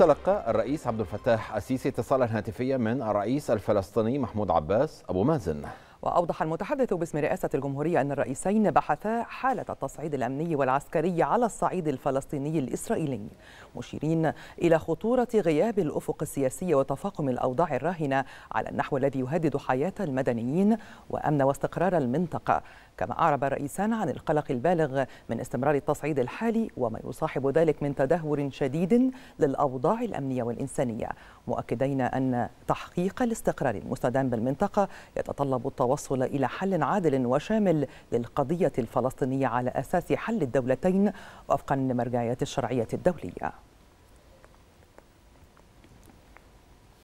تلقى الرئيس عبد الفتاح السيسي اتصالا هاتفيا من الرئيس الفلسطيني محمود عباس أبو مازن وأوضح المتحدث باسم رئاسة الجمهورية أن الرئيسين بحثا حالة التصعيد الأمني والعسكري على الصعيد الفلسطيني الإسرائيلي مشيرين إلى خطورة غياب الأفق السياسي وتفاقم الأوضاع الراهنة على النحو الذي يهدد حياة المدنيين وأمن واستقرار المنطقة كما أعرب الرئيسان عن القلق البالغ من استمرار التصعيد الحالي وما يصاحب ذلك من تدهور شديد للأوضاع الأمنية والإنسانية مؤكدين أن تحقيق الاستقرار المستدام بالمنطقة يتطلب التواصل التوصل إلى حل عادل وشامل للقضية الفلسطينية على أساس حل الدولتين وفقا لمرجعيات الشرعية الدولية